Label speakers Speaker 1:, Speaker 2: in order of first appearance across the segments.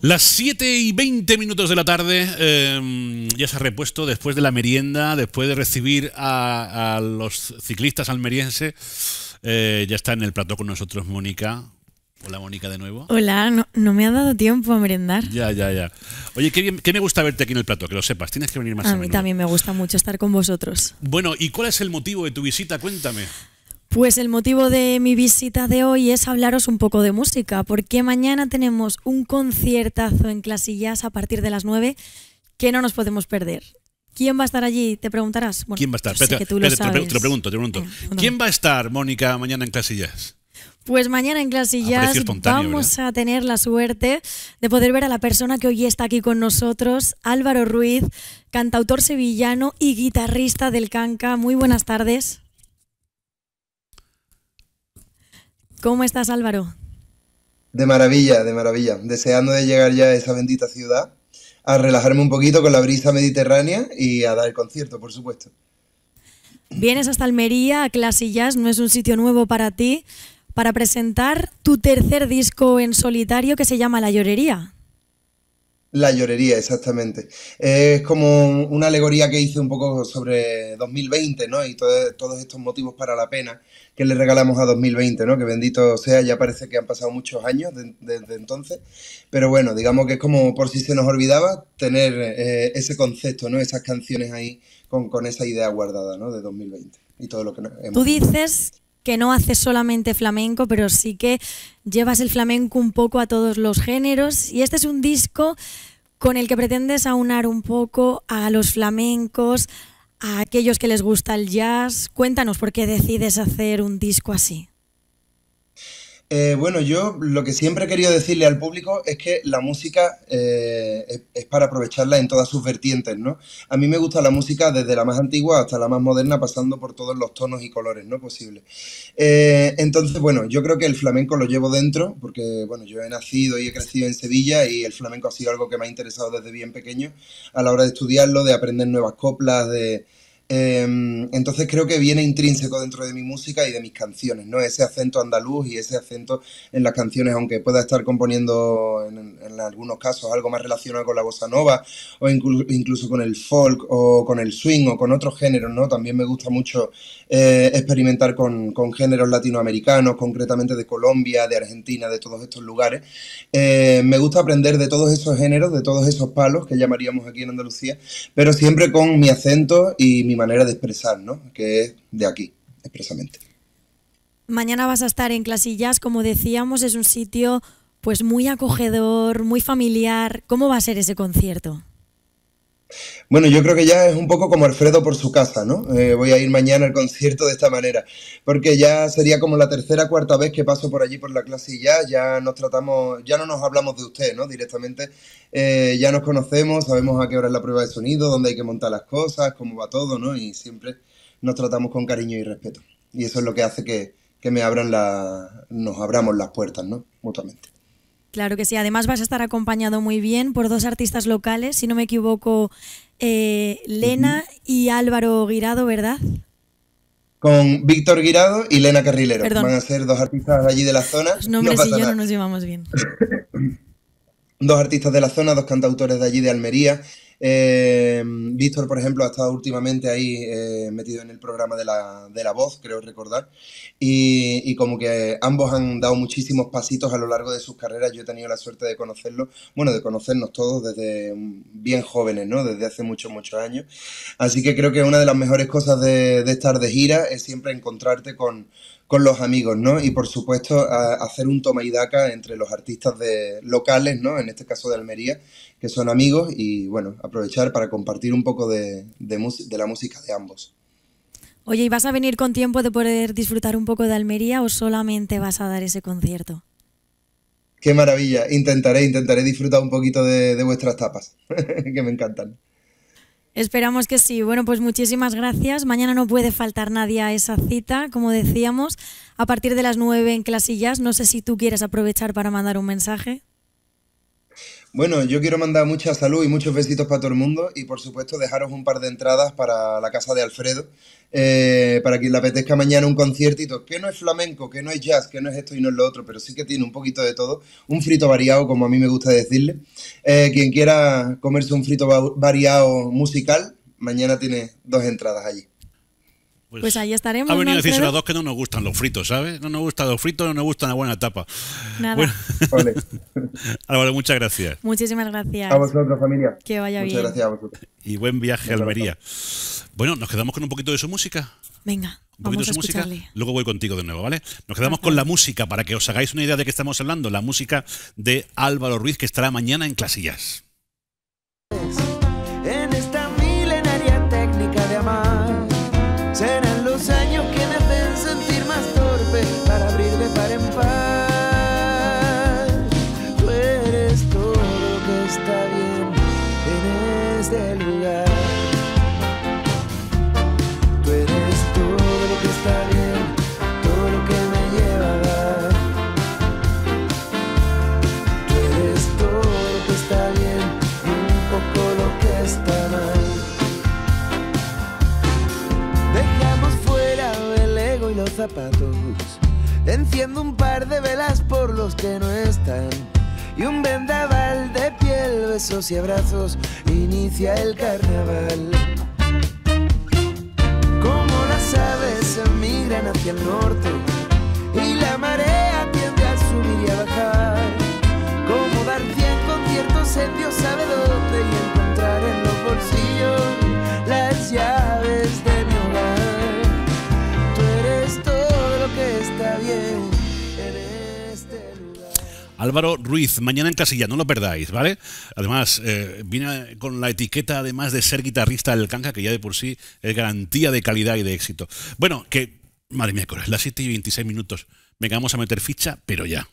Speaker 1: Las 7 y 20 minutos de la tarde em, ya se ha repuesto después de la merienda, después de recibir a, los ciclistas almerienses. Eh, ya está en el plato con nosotros Mónica. Hola Mónica de nuevo.
Speaker 2: Hola, no, me ha dado tiempo a merendar.
Speaker 1: Ya, ya, ya. Oye, qué, bien, qué me gusta verte aquí en el plato, que lo sepas, tienes que venir más. A, a mí
Speaker 2: también me gusta mucho estar con vosotros.
Speaker 1: Bueno, ¿y cuál es el motivo de tu visita? Cuéntame.
Speaker 2: Pues el motivo de mi visita de hoy es hablaros un poco de música, porque mañana tenemos un conciertazo en Clasillas a partir de las 9 que no nos podemos perder. ¿Quién va a estar allí? Te preguntarás. ¿Quién va a estar? Te, lo
Speaker 1: pregunto, te lo pregunto. ¿Quién va a estar, Mónica, mañana en Clasillas?
Speaker 2: Pues mañana en Clasillas vamos a tener la suerte de poder ver a la persona que hoy está aquí con nosotros, Álvaro Ruiz, cantautor sevillano y guitarrista del Canca. Muy buenas tardes. ¿Cómo estás Álvaro?
Speaker 3: De maravilla, de maravilla. Deseando de llegar ya a esa bendita ciudad, a relajarme un poquito con la brisa mediterránea y a dar el concierto, por supuesto.
Speaker 2: Vienes hasta Almería, a Clasillas, no es un sitio nuevo para ti, para presentar tu tercer disco en solitario que se llama La Llorería.
Speaker 3: La llorería, exactamente. Es como una alegoría que hice un poco sobre 2020, ¿no? Y todos estos motivos para la pena que le regalamos a 2020, ¿no? Que bendito sea, ya parece que han pasado muchos años desde entonces. Pero bueno, digamos que es como por si se nos olvidaba tener eh, ese concepto, ¿no? Esas canciones ahí con, con, esa idea guardada, ¿no? De 2020 y todo lo que hemos Tú dices
Speaker 2: que no haces solamente flamenco, pero sí que llevas el flamenco un poco a todos los géneros. Y este es un disco con el que pretendes aunar un poco a los flamencos, a aquellos que les gusta el jazz. Cuéntanos por qué decides hacer un disco así.
Speaker 3: Eh, bueno, yo lo que siempre he querido decirle al público es que la música eh, es, para aprovecharla en todas sus vertientes, ¿no? A mí me gusta la música desde la más antigua hasta la más moderna, pasando por todos los tonos y colores, ¿no? Posible. Eh, entonces, bueno, yo creo que el flamenco lo llevo dentro, porque, bueno, yo he nacido y he crecido en Sevilla y el flamenco ha sido algo que me ha interesado desde bien pequeño a la hora de estudiarlo, de aprender nuevas coplas, de Em, entonces creo que viene intrínseco dentro de mi música y de mis canciones, ¿no? Ese acento andaluz y ese acento en las canciones, aunque pueda estar componiendo en, algunos casos algo más relacionado con la bossa nova o incluso con el folk o con el swing o con otros géneros, ¿no? También me gusta mucho eh, experimentar con, géneros latinoamericanos, concretamente de Colombia, de Argentina, de todos estos lugares. Eh, me gusta aprender de todos esos géneros, de todos esos palos que llamaríamos aquí en Andalucía, pero siempre con mi acento y mi manera de expresar, ¿no? Que es de aquí, expresamente.
Speaker 2: Mañana vas a estar en Clasillas, como decíamos, es un sitio pues muy acogedor, muy familiar. ¿Cómo va a ser ese concierto?
Speaker 3: Bueno, yo creo que ya es un poco como Alfredo por su casa, ¿no? Eh, voy a ir mañana al concierto de esta manera, porque ya sería como la tercera, cuarta vez que paso por allí por la clase y ya, ya nos tratamos, ya no nos hablamos de usted, ¿no? Directamente eh, ya nos conocemos, sabemos a qué hora es la prueba de sonido, dónde hay que montar las cosas, cómo va todo, ¿no? Y siempre nos tratamos con cariño y respeto. Y eso es lo que hace que, me abran la, nos abramos las puertas, ¿no? Mutuamente.
Speaker 2: Claro que sí, además vas a estar acompañado muy bien por dos artistas locales, si no me equivoco, eh, Lena y Álvaro Guirado, ¿verdad?
Speaker 3: Con Víctor Guirado y Lena Carrilero. Van a ser dos artistas allí de la zona. nombres no y yo no nos llevamos bien. dos artistas de la zona, dos cantautores de allí de Almería. Eh, Víctor, por ejemplo, ha estado últimamente ahí eh, metido en el programa de la, voz, creo recordar, y, como que ambos han dado muchísimos pasitos a lo largo de sus carreras. Yo he tenido la suerte de conocerlo, bueno, de conocernos todos desde bien jóvenes, ¿no? Desde hace muchos, muchos años. Así que creo que una de las mejores cosas de, de estar de gira es siempre encontrarte con con los amigos, ¿no? Y por supuesto hacer un toma y daca entre los artistas de, locales, ¿no? En este caso de Almería, que son amigos y bueno, aprovechar para compartir un poco de, de, la música de ambos.
Speaker 2: Oye, ¿y vas a venir con tiempo de poder disfrutar un poco de Almería o solamente vas a dar ese concierto?
Speaker 3: Qué maravilla, intentaré, intentaré disfrutar un poquito de vuestras tapas, que me encantan.
Speaker 2: Esperamos que sí. Bueno, pues muchísimas gracias. Mañana no puede faltar nadie a esa cita, como decíamos, a partir de las nueve en Clasillas. No sé si tú quieres aprovechar para mandar un mensaje.
Speaker 3: Bueno, yo quiero mandar mucha salud y muchos besitos para todo el mundo y por supuesto dejaros un par de entradas para la casa de Alfredo, eh, para quien le apetezca mañana un conciertito, que no es flamenco, que no es jazz, que no es esto y no es lo otro, pero sí que tiene un poquito de todo, un frito variado como a mí me gusta decirle. Eh, quien quiera comerse un frito variado musical, mañana tiene dos entradas allí. Pues, pues,
Speaker 2: ahí estaremos. Ha venido a decirse a dos
Speaker 1: que no nos gustan los fritos, ¿sabes? No nos gustan los fritos, no nos gusta una buena tapa. Nada. Vale. Álvaro, muchas gracias.
Speaker 2: Muchísimas gracias. A
Speaker 3: vosotros, familia. Que vaya bien. Muchas gracias a vosotros.
Speaker 1: Y buen viaje a Almería. Bueno, nos quedamos con un poquito de su música.
Speaker 2: Venga. Un poquito de su música.
Speaker 1: Luego voy contigo de nuevo, ¿vale? Nos quedamos con la música para que os hagáis una idea de qué estamos hablando. La música de Álvaro Ruiz que estará mañana en Clasillas.
Speaker 4: y abrazos inicia el carnaval.
Speaker 1: Álvaro Ruiz, mañana en Casilla, no lo perdáis, ¿vale? Además, eh, viene con la etiqueta, además de ser guitarrista del Canca, que ya de por sí es garantía de calidad y de éxito. Bueno, que, madre mía, es las 7 y 26 minutos. Venga, vamos a meter ficha, pero ya.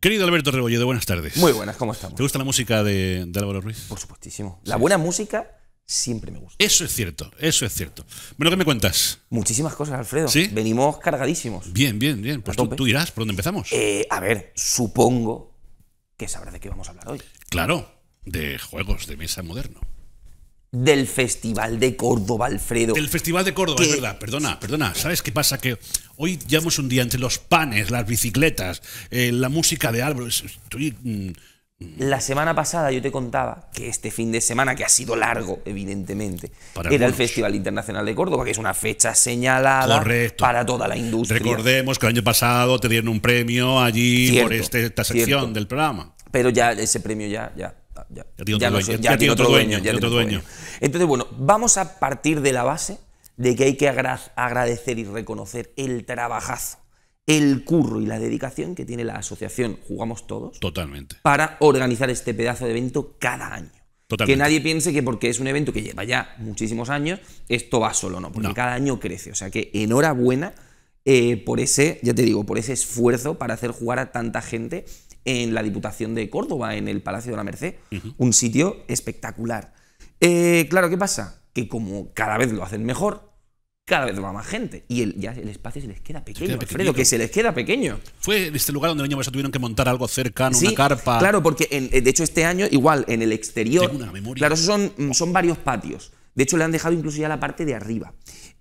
Speaker 1: Querido Alberto Rebolledo, buenas tardes. Muy buenas, ¿cómo estamos? ¿Te gusta la música de, Álvaro Ruiz? Por supuestísimo. La buena música siempre me gusta. Eso es cierto, eso es cierto. Bueno, ¿qué me cuentas? Muchísimas cosas, Alfredo. ¿Sí? Venimos cargadísimos. Bien, bien, bien. Pues tú, irás,
Speaker 5: ¿por dónde empezamos? Eh, a ver, supongo que sabrás de qué vamos a hablar hoy. Claro,
Speaker 1: de juegos de mesa moderno. Del Festival de Córdoba, Alfredo. Del Festival de Córdoba, es verdad. Perdona, perdona. ¿Sabes qué pasa? Que hoy llevamos un día entre los panes, las bicicletas, eh, la música de árboles. Estoy... Mm, la semana pasada yo te
Speaker 5: contaba que este fin de semana, que ha sido largo, evidentemente, era el Festival Internacional de Córdoba, que es una fecha señalada para toda la industria. Recordemos
Speaker 1: que el año pasado te dieron un premio allí por este, esta sección del
Speaker 5: programa. Pero ya ese premio ya, ya, ya, ya, tiene otro dueño. dueño. Entonces, bueno, vamos a partir de la base de que hay que agradecer y reconocer el trabajazo el curro y la dedicación que tiene la asociación Jugamos Todos. Totalmente. Para organizar este pedazo de evento cada año. Que nadie piense que porque es un evento que lleva ya muchísimos años, esto va solo, no, porque cada año crece. O sea que enhorabuena eh, por ese, ya te digo, por ese esfuerzo para hacer jugar a tanta gente en la Diputación de Córdoba, en el Palacio de la Merced. Un sitio espectacular. Eh, claro, ¿qué pasa? Que como cada vez lo hacen mejor, cada vez va más gente. Y el, ya el espacio se les queda pequeño, Alfredo, que se les queda pequeño.
Speaker 1: Fue este lugar donde el año pasado tuvieron que montar algo cercano, una carpa. Claro, porque eh, de hecho este año, igual,
Speaker 5: en el exterior. Claro, son, mm, son varios patios. De hecho, le han dejado incluso ya la parte de arriba.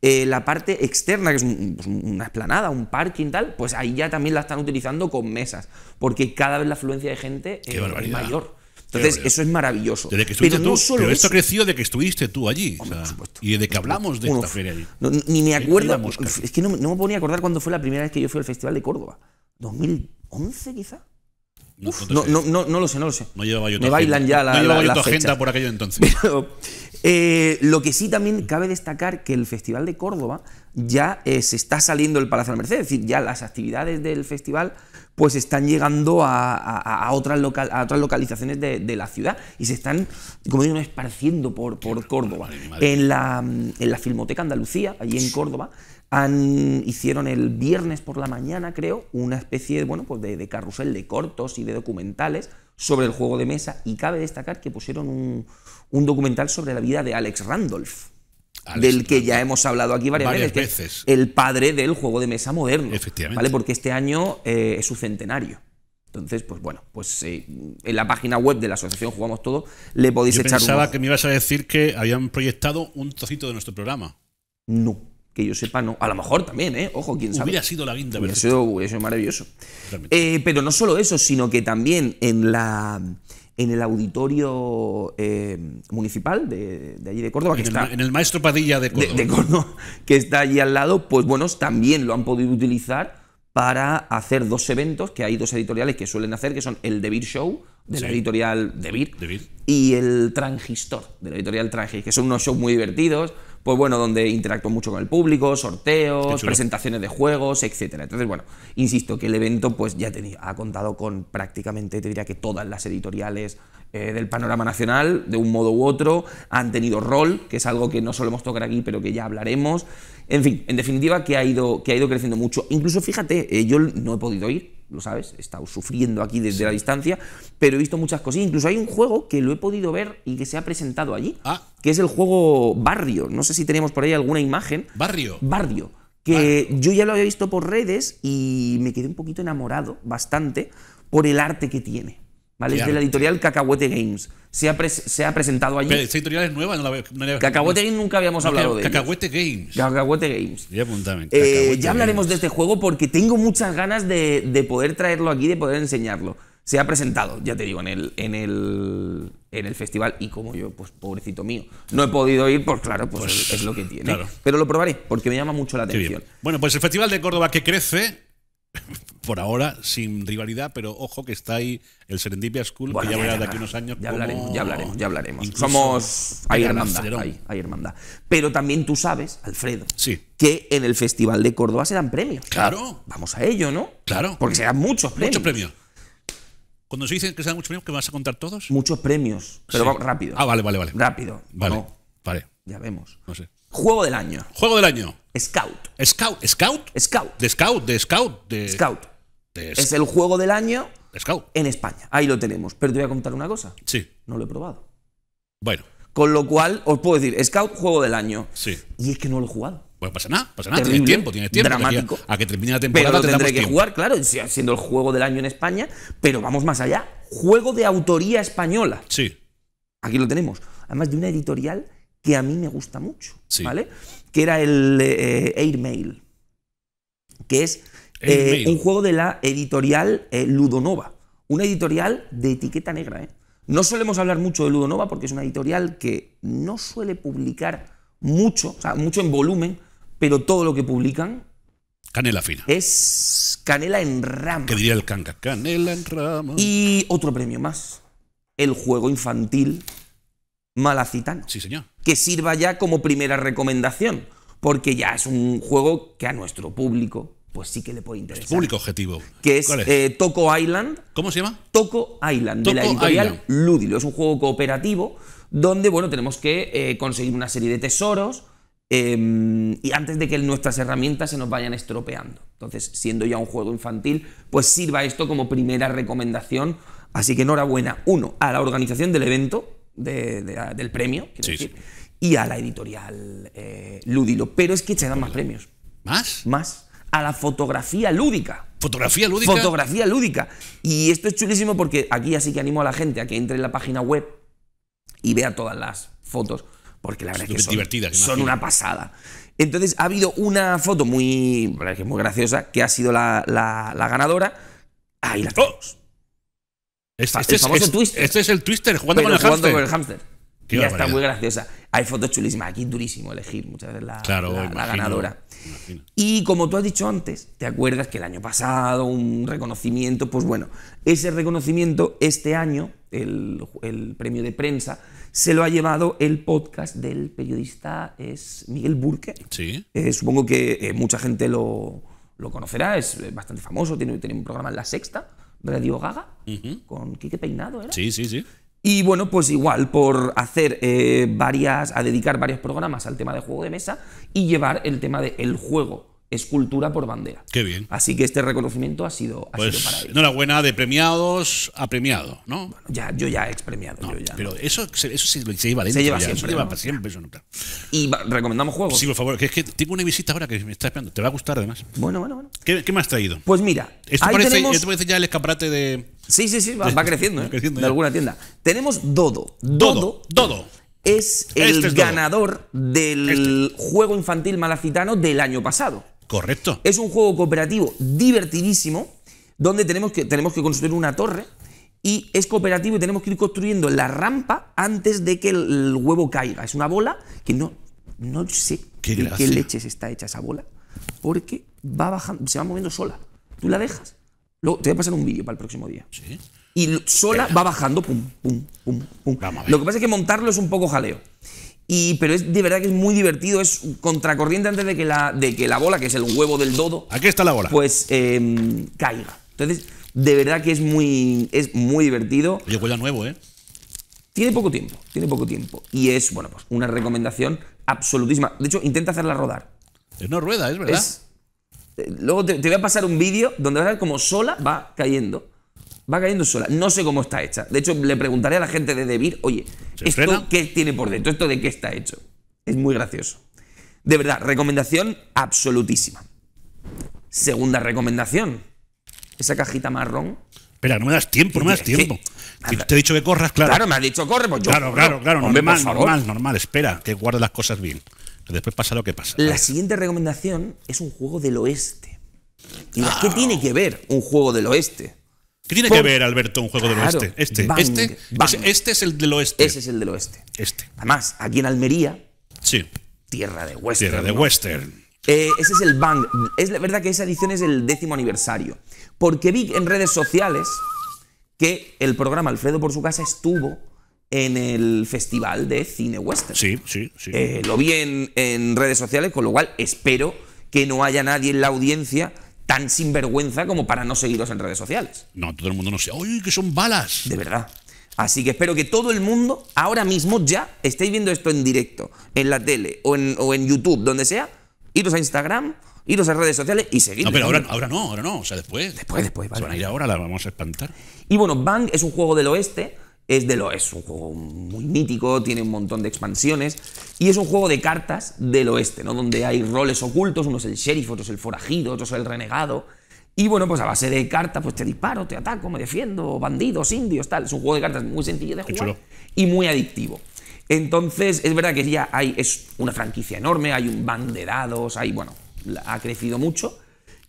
Speaker 5: Eh, la parte externa, que es pues, una esplanada, un parking tal, pues ahí ya también la están utilizando con mesas, porque cada vez la afluencia de gente es mayor. Entonces, eso es
Speaker 1: maravilloso. pero esto creció de que estuviste tú allí. y de que hablamos de esta feria allí.
Speaker 5: ni me acuerdo. Es que no, me ponía a acordar cuándo fue la primera vez que yo fui al Festival de Córdoba. ¿2011 quizá? No, no, lo sé, no lo sé. No yo Me bailan ya la, no llevaba tu agenda por aquello entonces. Eh, lo que sí también cabe destacar que el Festival de Córdoba ya eh, se está saliendo el Palacio de la Merced, es decir, ya las actividades del festival pues están llegando a, otras, a otras localizaciones de, la ciudad y se están, como digo, esparciendo por, Córdoba. En, la, Filmoteca Andalucía, allí en Córdoba, hicieron el viernes por la mañana, creo, una especie pues de, carrusel de cortos y de documentales sobre el juego de mesa y cabe destacar que pusieron un, un documental sobre la vida de Alex Randolph del que ya hemos hablado aquí varias, veces, el padre del juego de mesa moderno. Efectivamente. ¿vale? Porque este año eh, es su centenario. Entonces, pues bueno, pues eh, en la página web de la asociación Jugamos Todo le podéis Yo pensaba
Speaker 1: que me ibas a decir que habían proyectado un tocito de nuestro programa.
Speaker 5: No, que yo sepa, no. A lo mejor
Speaker 1: también, ¿eh? Ojo, quién sabe. Hubiera sido la guinda, hubiera sido,
Speaker 5: sido maravilloso. Eh, pero no solo eso, sino que también en la en el auditorio eh, municipal de, allí de Córdoba. Que está, en
Speaker 1: el Maestro Padilla de Córdoba.
Speaker 5: que está allí al lado, pues bueno, también lo han podido utilizar para hacer dos eventos que hay dos editoriales que suelen hacer, que son el De Beer Show, de la editorial De Beer, y el Transistor, de la editorial Transistor, que son unos shows muy divertidos pues bueno, donde interacto mucho con el público, sorteos, presentaciones de juegos, etcétera. Entonces, bueno, insisto que el evento, pues ya ha contado con prácticamente, te diría que todas las editoriales eh, del panorama nacional, de un modo u otro, han tenido rol, que es algo que no solemos tocar aquí, pero que ya hablaremos. En fin, en definitiva, que ha ido, que ha ido creciendo mucho. Incluso, fíjate, eh, yo no he podido ir, lo sabes, he estado sufriendo aquí desde la distancia, pero he visto muchas cosas Incluso hay un juego que lo he podido ver y que se ha presentado allí, ah. que es el juego Barrio. No sé si tenemos por ahí alguna
Speaker 1: imagen. Barrio.
Speaker 5: Barrio. Que yo ya lo había visto por redes y me quedé un poquito enamorado, bastante, por el arte que tiene. Es de la editorial Cacahuete Games. Se ha, se ha presentado allí. esta
Speaker 1: editorial es nueva, no la, Cacahuete Games nunca habíamos hablado de Cacahuete Games.
Speaker 5: Cacahuete Games. Ya eh, ya hablaremos de este juego porque tengo muchas ganas de, poder traerlo aquí, de poder enseñarlo. Se ha presentado, ya te digo, en el, en el, en el festival y como yo, pues pobrecito mío, no he podido ir, pues claro, pues, pues es lo que tiene. Pero
Speaker 1: lo probaré porque me llama mucho la atención. Bueno, pues el Festival de Córdoba que crece por ahora sin rivalidad, pero ojo que está ahí el Serendipia School, que ya, verá de aquí unos años. Ya hablaremos, ya hablaremos, ya hablaremos. Somos. Hay hermandad, hay,
Speaker 5: Pero también tú sabes, Alfredo, que en el Festival de Córdoba se dan premios. Claro. Vamos a ello, ¿no? Claro. Porque se muchos premios. Muchos premios.
Speaker 1: Cuando se dicen que se dan muchos premios, ¿qué vas a contar todos? Muchos premios,
Speaker 5: pero rápido. Ah, vale, vale, vale. Rápido. Vale, vale. Ya vemos. No sé. Juego del año. Juego del año. Scout. Scout. Scout. Scout. De scout, de scout. De... Scout.
Speaker 2: Es, el juego
Speaker 5: del año en España. Ahí lo tenemos. Pero te voy a contar una cosa. Sí. No lo he probado. Bueno. Con lo cual, os puedo decir, Scout, juego del año. Sí. Y es que no lo he
Speaker 1: jugado. Bueno, pasa nada, pasa nada, tiempo, tienes tiempo. Dramático. a que termine la temporada. Pero lo tendré que jugar,
Speaker 5: claro, siendo el juego del año en España, pero vamos más allá. Juego de autoría española. Sí. Aquí lo tenemos. Además de una editorial que a mí me gusta mucho, sí. ¿vale? Que era el eh, eh, Airmail, que es eh, un juego de la editorial eh, Ludonova, una editorial de etiqueta negra. ¿eh? No solemos hablar mucho de Ludonova porque es una editorial que no suele publicar mucho, o sea, mucho en volumen, pero todo lo que publican Canela fina. Es canela en rama. ¿Qué diría el canca? Canela en rama. Y otro premio más. El juego infantil malacitano. Sí, señor. Que sirva ya como primera recomendación, porque ya es un juego que a nuestro público pues sí que le puede interesar. público objetivo. Que es, eh, Toco Island. ¿Cómo se llama? Toco Island, de la editorial Ludilo. Es un juego cooperativo donde, bueno, tenemos que eh, conseguir una serie de tesoros em, y antes de que nuestras herramientas se nos vayan estropeando. Entonces, siendo ya un juego infantil, pues sirva esto como primera recomendación. Así que enhorabuena, uno, a la organización del evento, de, del premio, y a la editorial eh, Ludilo. Pero es que se dan más premios. ¿Más? Más a la fotografía lúdica. Fotografía lúdica. Fotografía lúdica. Y esto es chulísimo porque aquí así que animo a la gente a que entre en la página web y vea todas las fotos, porque la verdad es, que son, una pasada. Entonces ha habido una foto muy, muy graciosa que ha sido la, ganadora.
Speaker 1: Ahí la oh. tenemos. Este, este es, Este es el Twister jugando, jugando con el ya está muy
Speaker 5: graciosa. Hay fotos chulísimas. Aquí es durísimo elegir muchas veces la, ganadora. Y como tú has dicho antes, ¿te acuerdas que el año pasado un reconocimiento? Pues bueno, ese reconocimiento este año, el, premio de prensa, se lo ha llevado el podcast del periodista es Miguel Burke. Sí. Eh, supongo que eh, mucha gente lo, conocerá, es eh, bastante famoso, tiene, tiene un programa en La Sexta, Radio Gaga, con Quique Peinado, ¿era? Sí, sí, sí. Y bueno, pues igual por hacer eh, varias, a dedicar varios programas al tema de juego de mesa y llevar el tema del juego Escultura por bandera. Qué bien. Así que este reconocimiento ha sido, ha pues, sido para
Speaker 1: Enhorabuena de premiados a premiado, ¿no? ya, yo ya he expremiado. ya, pero eso, eso se, se lleva dentro. Se lleva ya, siempre. Y recomendamos juegos. Sí, por favor, que es que tengo una visita ahora que me está esperando. Te va a gustar además. Bueno, bueno, bueno. ¿Qué, me has traído? Pues mira, esto, parece, esto parece ya el escaparate de... Sí, sí, sí, va, creciendo, ¿eh? de alguna tienda. Tenemos Dodo.
Speaker 5: Dodo. Dodo. es el este ganador del este. juego infantil malacitano del año pasado. Correcto. Es un juego cooperativo divertidísimo donde tenemos que, tenemos que construir una torre y es cooperativo y tenemos que ir construyendo la rampa antes de que el, huevo caiga. Es una bola que no, no sé qué, de qué leches está hecha esa bola porque va bajando, se va moviendo sola. Tú la dejas. Luego, te voy a pasar un vídeo para el próximo día. Y sola va bajando, pum, pum, pum, pum. Lo que pasa es que montarlo es un poco jaleo pero es de verdad que es muy divertido, es contracorriente antes de que la, de que la bola, que es el huevo del dodo. Aquí está la bola. Pues em, caiga. Entonces, de verdad que es muy, es muy divertido. Y nuevo, ¿eh? Tiene poco tiempo, tiene poco tiempo. Y es, bueno, pues una recomendación absolutísima. De hecho, intenta hacerla rodar. Es No rueda, es verdad. Eh, luego te, te, voy a pasar un vídeo donde vas a ver cómo sola va cayendo va cayendo sola. No sé cómo está hecha. De hecho, le preguntaré a la gente de Debir, oye, ¿esto qué tiene por dentro? ¿Esto de qué está hecho? Es muy gracioso. De verdad, recomendación absolutísima. Segunda recomendación. Esa cajita marrón.
Speaker 1: Espera, no me das tiempo, no me das tiempo. Ah, te he dicho que corras, claro. Claro, me
Speaker 5: has dicho corre, pues yo. Claro, claro, claro. normal, normal,
Speaker 1: normal. Espera, que guarde las cosas bien. después pasa lo que pasa. La
Speaker 5: siguiente recomendación es un juego del oeste. ¿Y
Speaker 1: ah, qué tiene que ver un juego
Speaker 5: del oeste? ¿Qué tiene que ver, Alberto, un juego del oeste? Este, este, Es, este es el del oeste. Ese es el del oeste. Este. Además, aquí en Almería. Sí. Tierra de western. Tierra de western. Eh, ese es el bang. Es verdad que esa edición es el décimo aniversario. Porque vi en redes sociales que el programa Alfredo por su casa estuvo en el festival de cine
Speaker 1: western. Sí, sí,
Speaker 5: sí. Eh, lo vi en redes sociales, con lo cual espero que no haya nadie en la audiencia tan sinvergüenza como para no seguirlos en redes sociales. No, todo el mundo no sé. ¡Uy, que son balas! De verdad. Así que espero que todo el mundo, ahora mismo ya, estéis viendo esto en directo, en la tele o en, YouTube, donde sea, iros a Instagram, iros a redes sociales y seguidlo. No, pero ahora,
Speaker 1: no, ahora no, o sea, después.
Speaker 5: Después, después, y ahora, la vamos a espantar. Y bueno, Bang es un juego del oeste es, de un juego muy mítico, tiene un montón de expansiones y es un juego de cartas del oeste, ¿no? donde hay roles ocultos, uno es el sheriff, otro es el forajido, otro es el renegado. Y bueno, pues a base de cartas, pues te disparo, te ataco, me defiendo, bandidos, indios, tal. Es un juego de cartas muy sencillo de jugar y muy adictivo. Entonces, es verdad que ya hay, es una franquicia enorme, hay un banderados, hay, bueno, ha crecido mucho.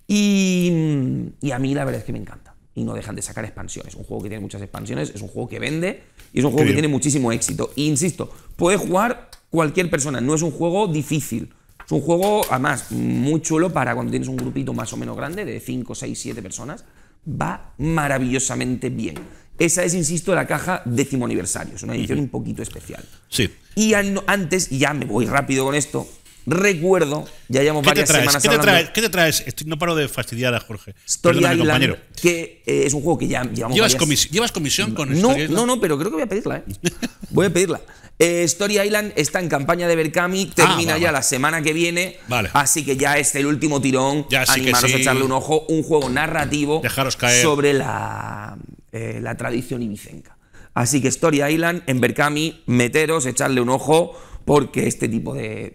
Speaker 5: y a mí la verdad es que me encanta y no dejan de sacar expansiones. Un juego que tiene muchas expansiones, es un juego que vende y es un juego que tiene muchísimo éxito. E insisto, puede jugar cualquier persona, no es un juego difícil. Es un juego, además, muy chulo para cuando tienes un grupito más o menos grande, de 5, 6, 7 personas. Va maravillosamente bien. Esa es, insisto, la caja décimo aniversario. Es una edición un poquito especial. Sí. Y antes, y ya me voy rápido con esto, Recuerdo, ya llevamos varias semanas ¿Qué te Traes?
Speaker 1: ¿Qué te traes? no paro de fastidiar a Jorge. Story Island, que eh, es un juego que ya llevamos ¿Llevas, varias... ¿Llevas comisión con
Speaker 5: no, Story Island? No, no, pero creo que voy a pedirla, eh. voy a pedirla. Eh, Story Island está en campaña de Berkami, ah, termina ya la semana que viene. Vale. Así que ya es el último tirón. Ya, Animaros a echarle un ojo. Un juego narrativo Dejaros caer. sobre la, la tradición ibicenca. Así que Story Island, en Berkami, meteros, echarle un ojo porque este tipo de,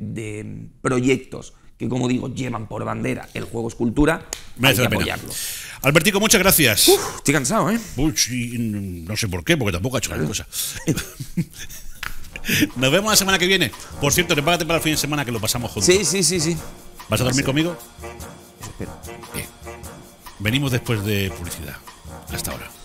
Speaker 5: proyectos que como digo llevan por bandera el juego escultura, hay que apoyarlo. Albertico, muchas
Speaker 1: gracias. estoy cansado, ¿eh? no sé por qué, porque tampoco ha hecho gran cosa. Nos vemos la semana que viene. Por cierto, prepárate para el fin de semana que lo pasamos juntos. Sí, sí, sí, sí. ¿Vas a dormir conmigo? Espero. Venimos después de publicidad. Hasta ahora.